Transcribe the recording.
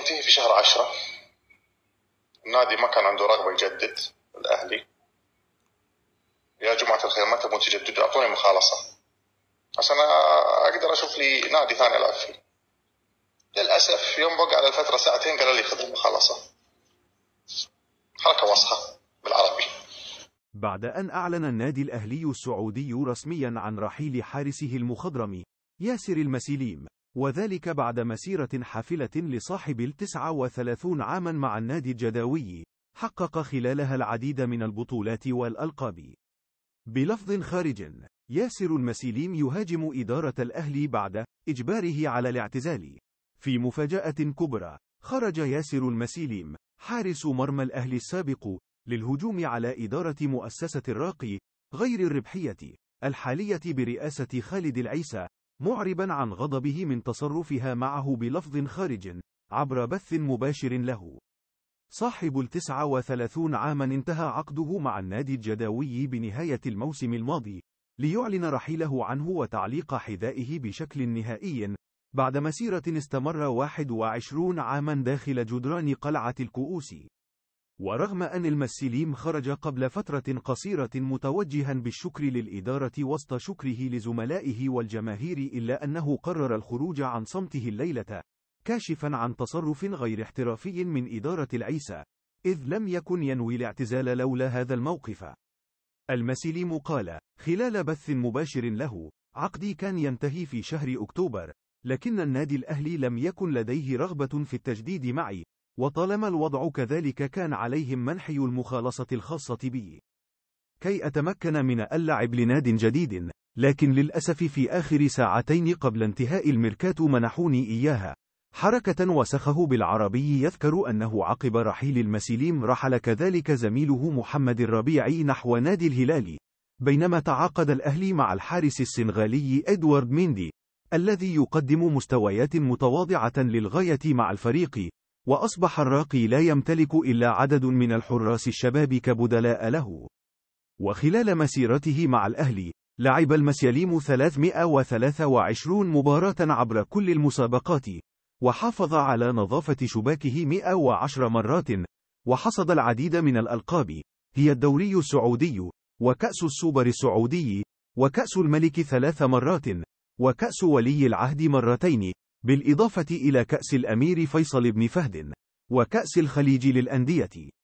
ينتهي في شهر عشرة النادي ما كان عنده رغبة يجدد الأهلي يا جماعة الخير ما تبون تجددوا أعطوني مخالصة عشان أقدر أشوف لي نادي ثاني ألعب فيه للأسف يوم بقى على الفترة ساعتين قالوا لي خذ المخالصة حركة وسخة بالعربي بعد أن أعلن النادي الأهلي السعودي رسميا عن رحيل حارسه المخضرمي ياسر المسيليم وذلك بعد مسيرة حافلة لصاحب التسعة وثلاثون عاما مع النادي الجداوي حقق خلالها العديد من البطولات والألقاب بلفظ خارج ياسر المسيليم يهاجم إدارة الأهلي بعد إجباره على الاعتزال في مفاجأة كبرى خرج ياسر المسيليم حارس مرمى الأهلي السابق للهجوم على إدارة مؤسسة الراقي غير الربحية الحالية برئاسة خالد العيسى معربا عن غضبه من تصرفها معه بلفظ خارج عبر بث مباشر له صاحب التسعة وثلاثون عاما انتهى عقده مع النادي الجداوي بنهاية الموسم الماضي ليعلن رحيله عنه وتعليق حذائه بشكل نهائي بعد مسيرة استمر 21 عاما داخل جدران قلعة الكؤوس ورغم أن المسيليم خرج قبل فترة قصيرة متوجها بالشكر للإدارة وسط شكره لزملائه والجماهير إلا أنه قرر الخروج عن صمته الليلة، كاشفا عن تصرف غير احترافي من إدارة العيسى، إذ لم يكن ينوي الاعتزال لولا هذا الموقف. المسيليم قال: خلال بث مباشر له: عقدي كان ينتهي في شهر أكتوبر، لكن النادي الأهلي لم يكن لديه رغبة في التجديد معي، وطالما الوضع كذلك كان عليهم منحي المخالصة الخاصة بي. كي أتمكن من اللعب لناد جديد، لكن للأسف في آخر ساعتين قبل انتهاء الميركاتو منحوني إياها. حركة وسخه بالعربي يذكر أنه عقب رحيل المسيليم رحل كذلك زميله محمد الربيعي نحو نادي الهلال، بينما تعاقد الأهلي مع الحارس السنغالي إدوارد ميندي، الذي يقدم مستويات متواضعة للغاية مع الفريق، وأصبح الراقي لا يمتلك إلا عدد من الحراس الشباب كبدلاء له. وخلال مسيرته مع الأهلي، لعب المسيليم 323 مباراة عبر كل المسابقات، وحافظ على نظافة شباكه 110 مرات، وحصد العديد من الألقاب، هي الدوري السعودي، وكأس السوبر السعودي، وكأس الملك ثلاث مرات، وكأس ولي العهد مرتين، بالإضافة إلى كأس الأمير فيصل بن فهد وكأس الخليج للأندية